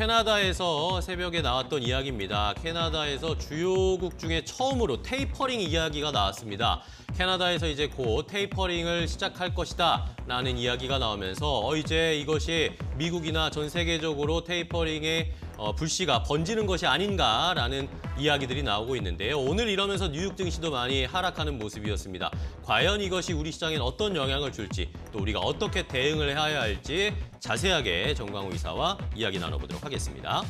캐나다에서 새벽에 나왔던 이야기입니다. 캐나다에서 주요국 중에 처음으로 테이퍼링 이야기가 나왔습니다. 캐나다에서 이제 곧 테이퍼링을 시작할 것이다 라는 이야기가 나오면서 어, 이제 이것이 미국이나 전 세계적으로 테이퍼링의 어, 불씨가 번지는 것이 아닌가라는 이야기들이 나오고 있는데요. 오늘 이러면서 뉴욕 증시도 많이 하락하는 모습이었습니다. 과연 이것이 우리 시장엔 어떤 영향을 줄지 또 우리가 어떻게 대응을 해야 할지 자세하게 정광우 이사와 이야기 나눠보도록 하겠습니다.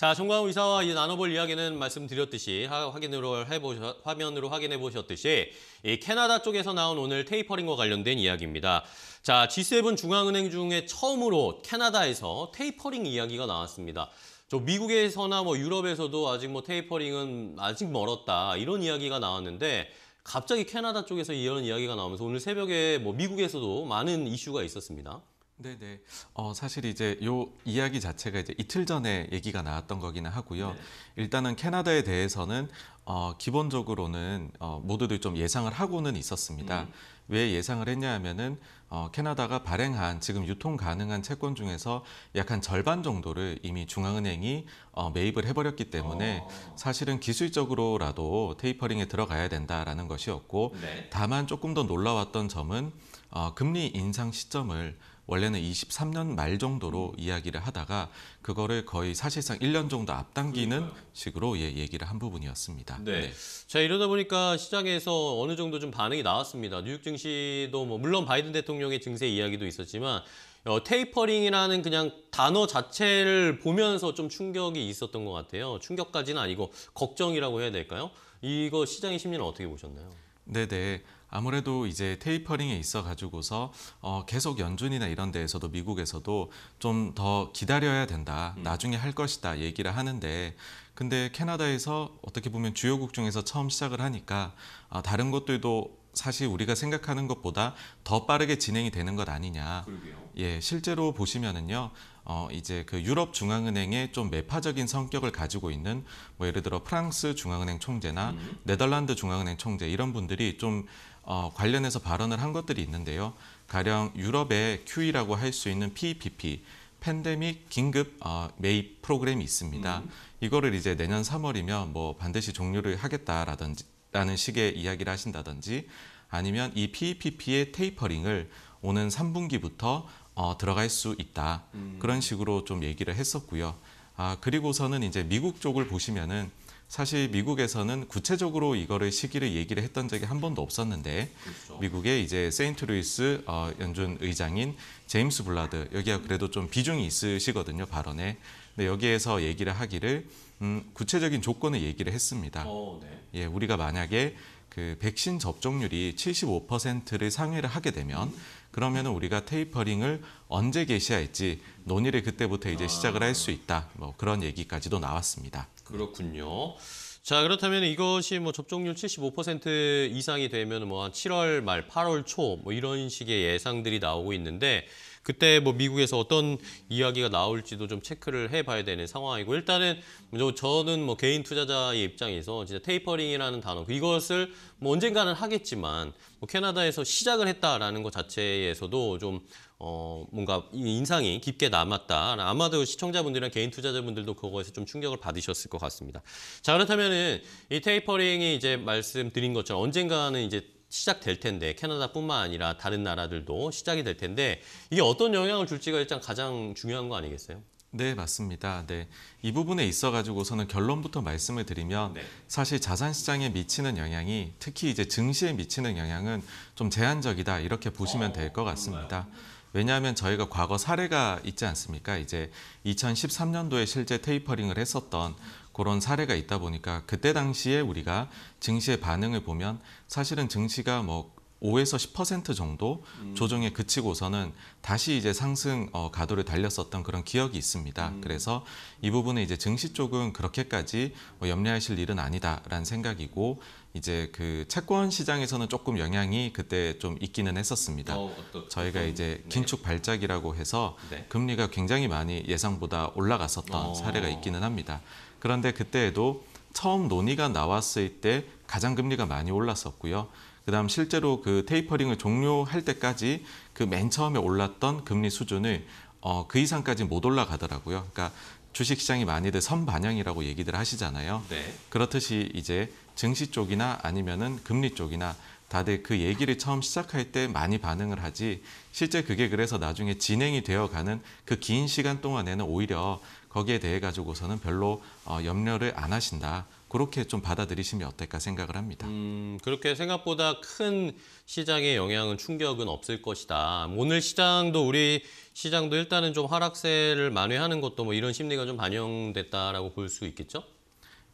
자, 정강훈 의사와 나눠볼 이야기는 말씀드렸듯이 확인으로 해보셔, 화면으로 확인해 보셨듯이 이 캐나다 쪽에서 나온 오늘 테이퍼링과 관련된 이야기입니다. 자, G7 중앙은행 중에 처음으로 캐나다에서 테이퍼링 이야기가 나왔습니다. 저 미국에서나 뭐 유럽에서도 아직 뭐 테이퍼링은 아직 멀었다 이런 이야기가 나왔는데 갑자기 캐나다 쪽에서 이런 이야기가 나오면서 오늘 새벽에 뭐 미국에서도 많은 이슈가 있었습니다. 네네. 어, 사실 이제 요 이야기 자체가 이제 이틀 전에 얘기가 나왔던 거기는 하고요. 네. 일단은 캐나다에 대해서는 어, 기본적으로는 어, 모두들 좀 예상을 하고는 있었습니다. 음. 왜 예상을 했냐 하면은 어, 캐나다가 발행한 지금 유통 가능한 채권 중에서 약 한 절반 정도를 이미 중앙은행이 어, 매입을 해버렸기 때문에 어. 사실은 기술적으로라도 테이퍼링에 들어가야 된다라는 것이었고 네. 다만 조금 더 놀라웠던 점은 어, 금리 인상 시점을 원래는 23년 말 정도로 음. 이야기를 하다가 그거를 거의 사실상 1년 정도 앞당기는 그러니까요. 식으로 예, 얘기를 한 부분이었습니다. 네. 네. 자 이러다 보니까 시장에서 어느 정도 좀 반응이 나왔습니다. 뉴욕 증시도 뭐 물론 바이든 대통령의 증세 이야기도 있었지만 어, 테이퍼링이라는 그냥 단어 자체를 보면서 좀 충격이 있었던 것 같아요. 충격까지는 아니고 걱정이라고 해야 될까요? 이거 시장의 심리는 어떻게 보셨나요? 네네. 아무래도 이제 테이퍼링에 있어 가지고서 어, 계속 연준이나 이런 데에서도 미국에서도 좀 더 기다려야 된다. 음. 나중에 할 것이다 얘기를 하는데 근데 캐나다에서 어떻게 보면 주요국 중에서 처음 시작을 하니까 아, 다른 것들도 사실 우리가 생각하는 것보다 더 빠르게 진행이 되는 것 아니냐. 그러게요. 예, 실제로 보시면은요. 어, 이제 그 유럽 중앙은행의 좀 매파적인 성격을 가지고 있는 뭐 예를 들어 프랑스 중앙은행 총재나 음. 네덜란드 중앙은행 총재 이런 분들이 좀 어, 관련해서 발언을 한 것들이 있는데요. 가령 유럽의 QE라고 할 수 있는 PPP 팬데믹 긴급 어, 매입 프로그램이 있습니다. 음. 이거를 이제 내년 3월이면 뭐 반드시 종료를 하겠다라든지 라는 식의 이야기를 하신다든지 아니면 이 PPP의 테이퍼링을 오는 3분기부터 어, 들어갈 수 있다. 음. 그런 식으로 좀 얘기를 했었고요. 아, 그리고서는 이제 미국 쪽을 보시면은 사실 미국에서는 구체적으로 이거를 시기를 얘기를 했던 적이 한 번도 없었는데 그렇죠. 미국의 이제 세인트루이스 어, 연준 의장인 제임스 블라드 여기가 그래도 좀 비중이 있으시거든요 발언에 근데 여기에서 얘기를 하기를 음, 구체적인 조건을 얘기를 했습니다. 오, 어, 네. 예, 우리가 만약에 그 백신 접종률이 75%를 상회를 하게 되면 그러면 우리가 테이퍼링을 언제 개시할지 논의를 그때부터 이제 아. 시작을 할 수 있다. 뭐 그런 얘기까지도 나왔습니다. 그렇군요. 자 그렇다면 이것이 뭐 접종률 75% 이상이 되면 뭐한 7월 말 8월 초뭐 이런 식의 예상들이 나오고 있는데 그때 뭐 미국에서 어떤 이야기가 나올지도 좀 체크를 해봐야 되는 상황이고 일단은 저는 뭐 개인 투자자의 입장에서 진짜 테이퍼링이라는 단어 이것을 뭐 언젠가는 하겠지만 뭐 캐나다에서 시작을 했다라는 것 자체에서도 좀 어, 뭔가 인상이 깊게 남았다. 아마도 시청자분들이나 개인 투자자분들도 그거에서 좀 충격을 받으셨을 것 같습니다. 자, 그렇다면은 이 테이퍼링이 이제 말씀드린 것처럼 언젠가는 이제 시작될 텐데 캐나다뿐만 아니라 다른 나라들도 시작이 될 텐데 이게 어떤 영향을 줄지가 일단 가장 중요한 거 아니겠어요? 네, 맞습니다. 네. 이 부분에 있어 가지고서는 결론부터 말씀을 드리면 네. 사실 자산 시장에 미치는 영향이 특히 이제 증시에 미치는 영향은 좀 제한적이다. 이렇게 보시면 될것 어, 같습니다. 왜냐하면 저희가 과거 사례가 있지 않습니까? 이제 2013년도에 실제 테이퍼링을 했었던 그런 사례가 있다 보니까 그때 당시에 우리가 증시의 반응을 보면 사실은 증시가 뭐 5에서 10% 정도 음. 조정에 그치고서는 다시 이제 상승 어, 가도를 달렸었던 그런 기억이 있습니다. 음. 그래서 이부분에 이제 증시 쪽은 그렇게까지 뭐 염려하실 일은 아니다라는 생각이고 이제 그 채권 시장에서는 조금 영향이 그때 좀 있기는 했었습니다. 어, 저희가 이제 네. 긴축 발작이라고 해서 네. 금리가 굉장히 많이 예상보다 올라갔었던 어. 사례가 있기는 합니다. 그런데 그때에도 처음 논의가 나왔을 때 가장 금리가 많이 올랐었고요. 그다음 실제로 그 테이퍼링을 종료할 때까지 그 맨 처음에 올랐던 금리 수준을 어, 그 이상까지 못 올라가더라고요. 그러니까 주식시장이 많이들 선반영이라고 얘기들 하시잖아요. 네. 그렇듯이 이제 증시 쪽이나 아니면은 금리 쪽이나 다들 그 얘기를 처음 시작할 때 많이 반응을 하지 실제 그게 그래서 나중에 진행이 되어가는 그 긴 시간 동안에는 오히려 거기에 대해 가지고서는 별로 어, 염려를 안 하신다. 그렇게 좀 받아들이시면 어떨까 생각을 합니다. 음, 그렇게 생각보다 큰 시장의 영향은 충격은 없을 것이다. 오늘 시장도 우리 시장도 일단은 좀 하락세를 만회하는 것도 뭐 이런 심리가 좀 반영됐다라고 볼 수 있겠죠?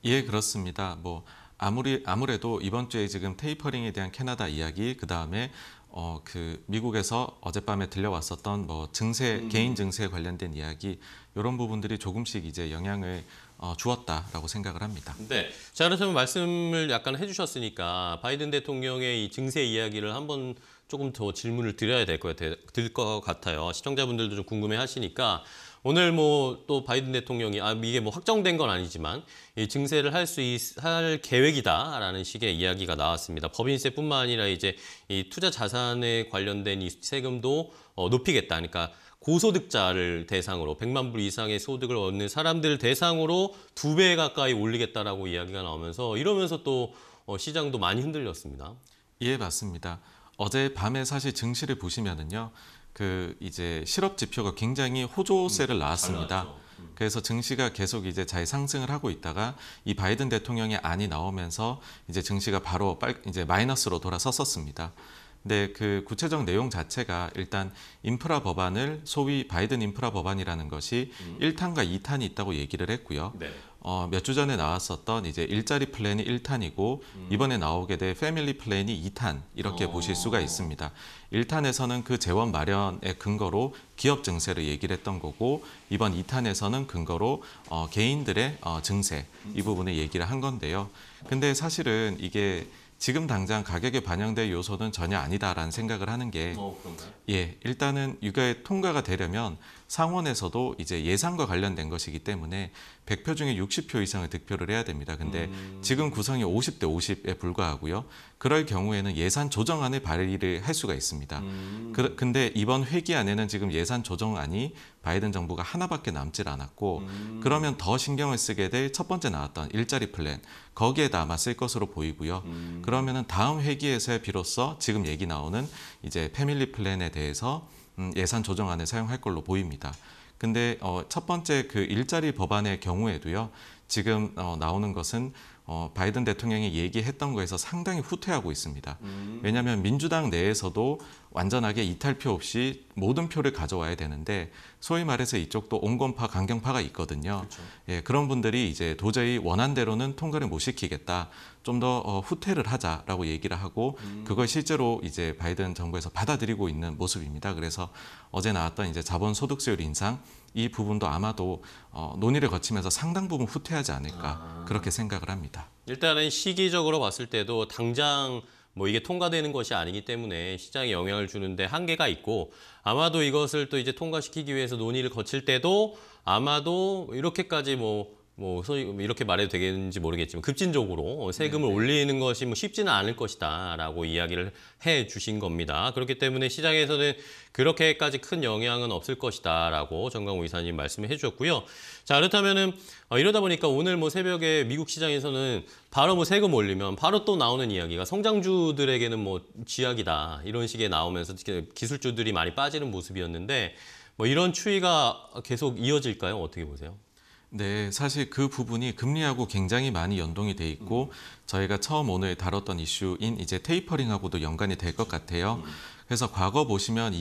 예, 그렇습니다. 뭐 아무리 아무래도 이번 주에 지금 테이퍼링에 대한 캐나다 이야기 어, 그 다음에 어 그 미국에서 어젯밤에 들려왔었던 뭐 증세 음. 개인 증세 관련된 이야기 이런 부분들이 조금씩 이제 영향을 어, 주었다라고 생각을 합니다. 네. 자, 그렇다면 말씀을 약간 해주셨으니까 바이든 대통령의 이 증세 이야기를 한번 조금 더 질문을 드려야 될 것 같아요. 시청자분들도 좀 궁금해 하시니까 오늘 뭐 또 바이든 대통령이 아 이게 뭐 확정된 건 아니지만 이 증세를 할 수 할 계획이다라는 식의 이야기가 나왔습니다. 법인세뿐만 아니라 이제 이 투자 자산에 관련된 이 세금도 어, 높이겠다. 그러니까 고소득자를 대상으로 100만 불 이상의 소득을 얻는 사람들을 대상으로 두 배 가까이 올리겠다라고 이야기가 나오면서 이러면서 또 어, 시장도 많이 흔들렸습니다. 예, 맞습니다. 어제 밤에 사실 증시를 보시면은요. 그 이제 실업 지표가 굉장히 호조세를 나왔습니다. 음, 음. 그래서 증시가 계속 이제 잘 상승을 하고 있다가 이 바이든 대통령의 안이 나오면서 이제 증시가 바로 빨 이제 마이너스로 돌아섰었습니다. 근데 네, 그 구체적 내용 자체가 일단 인프라 법안을 소위 바이든 인프라 법안이라는 것이 음. 1탄과 2탄이 있다고 얘기를 했고요. 네. 어, 몇주 전에 나왔었던 이제 일자리 플랜이 1탄이고 음. 이번에 나오게 될 패밀리 플랜이 2탄 이렇게 오. 어. 보실 수가 있습니다. 1탄에서는 그 재원 마련의 근거로 기업 증세를 얘기를 했던 거고 이번 2탄에서는 근거로 어, 개인들의 어, 증세 이 음. 부분을 얘기를 한 건데요. 근데 사실은 이게 지금 당장 가격에 반영될 요소는 전혀 아니다라는 생각을 하는 게 어, 예, 일단은 육아의 통과가 되려면 상원에서도 이제 예산과 관련된 것이기 때문에 100표 중에 60표 이상을 득표를 해야 됩니다. 근데 음... 지금 구성이 50대 50에 불과하고요. 그럴 경우에는 예산 조정안을 발의를 할 수가 있습니다. 음... 그, 근데 이번 회기 안에는 지금 예산 조정안이 바이든 정부가 하나밖에 남질 않았고 음... 그러면 더 신경을 쓰게 될 첫 번째 나왔던 일자리 플랜 거기에 남아 쓸 것으로 보이고요. 음... 그러면은 다음 회기에서야 비로소 지금 얘기 나오는 이제 패밀리 플랜에 대해서 음, 예산 조정안을 사용할 걸로 보입니다. 근데 어, 첫 번째 그 일자리 법안의 경우에도요. 지금 어, 나오는 것은 어, 바이든 대통령이 얘기했던 거에서 상당히 후퇴하고 있습니다. 음. 왜냐하면 민주당 내에서도 완전하게 이탈표 없이 모든 표를 가져와야 되는데 소위 말해서 이쪽도 온건파, 강경파가 있거든요. 그 예, 그런 분들이 이제 도저히 원한대로는 통과를 못 시키겠다. 좀더 어, 후퇴를 하자라고 얘기를 하고 음. 그걸 실제로 이제 바이든 정부에서 받아들이고 있는 모습입니다. 그래서 어제 나왔던 이제 자본소득세율 인상 이 부분도 아마도 어, 논의를 거치면서 상당 부분 후퇴하지 않을까 아. 그렇게 생각을 합니다. 일단은 시기적으로 봤을 때도 당장 뭐 이게 통과되는 것이 아니기 때문에 시장에 영향을 주는데 한계가 있고 아마도 이것을 또 이제 통과시키기 위해서 논의를 거칠 때도 아마도 이렇게까지 뭐뭐 소위 이렇게 말해도 되겠는지 모르겠지만 급진적으로 세금을 네, 네. 올리는 것이 뭐 쉽지는 않을 것이다라고 이야기를 해 주신 겁니다. 그렇기 때문에 시장에서는 그렇게까지 큰 영향은 없을 것이다라고 정강호 이사님 말씀 해주셨고요. 자 그렇다면은 어, 이러다 보니까 오늘 뭐 새벽에 미국 시장에서는 바로 뭐 세금 올리면 바로 또 나오는 이야기가 성장주들에게는 뭐 지약이다 이런 식의 나오면서 기술주들이 많이 빠지는 모습이었는데 뭐 이런 추이가 계속 이어질까요? 어떻게 보세요? 네, 사실 그 부분이 금리하고 굉장히 많이 연동이 돼 있고 음. 저희가 처음 오늘 다뤘던 이슈인 이제 테이퍼링하고도 연관이 될 것 같아요. 음. 그래서 과거 보시면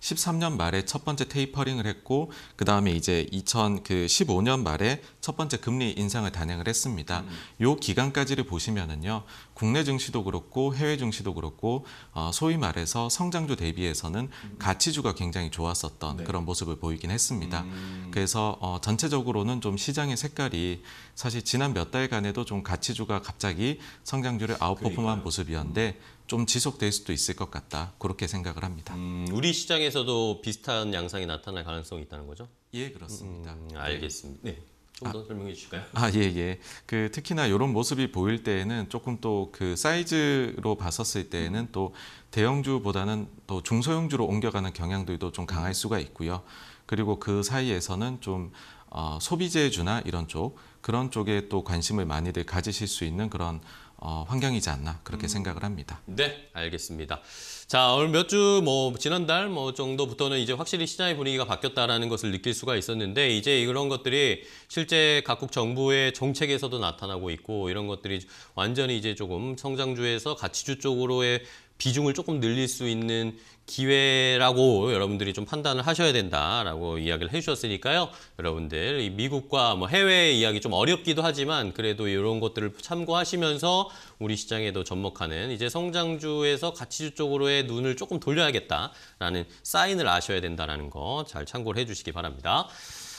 2013년 말에 첫 번째 테이퍼링을 했고 그 다음에 이제 2015년 말에 첫 번째 금리 인상을 단행을 했습니다. 음. 요 기간까지를 보시면은요 국내 증시도 그렇고 해외 증시도 그렇고 어, 소위 말해서 성장주 대비해서는 음. 가치주가 굉장히 좋았었던 네. 그런 모습을 보이긴 했습니다. 음. 그래서 어, 전체적으로는 좀 시장의 색깔이 사실 지난 몇 달간에도 좀 가치주가 갑자기 성장주를 아웃퍼폼한 모습이었는데 음. 좀 지속될 수도 있을 것 같다 그렇게 생각을 합니다. 음, 우리 시장에서도 비슷한 양상이 나타날 가능성이 있다는 거죠? 예 그렇습니다. 음, 네. 알겠습니다. 네. 좀더 아, 설명해 주실까요? 아, 예, 예. 그 특히나 이런 모습이 보일 때에는 조금 또 그 사이즈로 봤었을 때에는 또 대형주보다는 또 중소형주로 옮겨가는 경향들도 좀 강할 수가 있고요. 그리고 그 사이에서는 좀 어, 소비재주나 이런 쪽 그런 쪽에 또 관심을 많이들 가지실 수 있는 그런 어, 환경이지 않나 그렇게 음. 생각을 합니다. 네, 알겠습니다. 자, 오늘 몇 주 뭐 지난달 뭐 정도부터는 이제 확실히 시장의 분위기가 바뀌었다라는 것을 느낄 수가 있었는데 이제 이런 것들이 실제 각국 정부의 정책에서도 나타나고 있고 이런 것들이 완전히 이제 조금 성장주에서 가치주 쪽으로의 비중을 조금 늘릴 수 있는 기회라고 여러분들이 좀 판단을 하셔야 된다라고 이야기를 해주셨으니까요. 여러분들 미국과 뭐 해외 이야기 좀 어렵기도 하지만 그래도 이런 것들을 참고하시면서 우리 시장에도 접목하는 이제 성장주에서 가치주 쪽으로의 눈을 조금 돌려야겠다라는 사인을 아셔야 된다라는 거 잘 참고를 해주시기 바랍니다.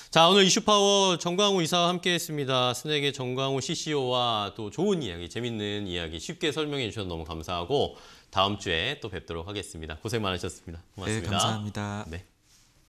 자 오늘 이슈파워 정광우 이사와 함께했습니다. 스낵의 정광우 CCO와 또 좋은 이야기, 재밌는 이야기 쉽게 설명해 주셔서 너무 감사하고 다음 주에 또 뵙도록 하겠습니다. 고생 많으셨습니다. 네, 고맙습니다. 네, 감사합니다. 네.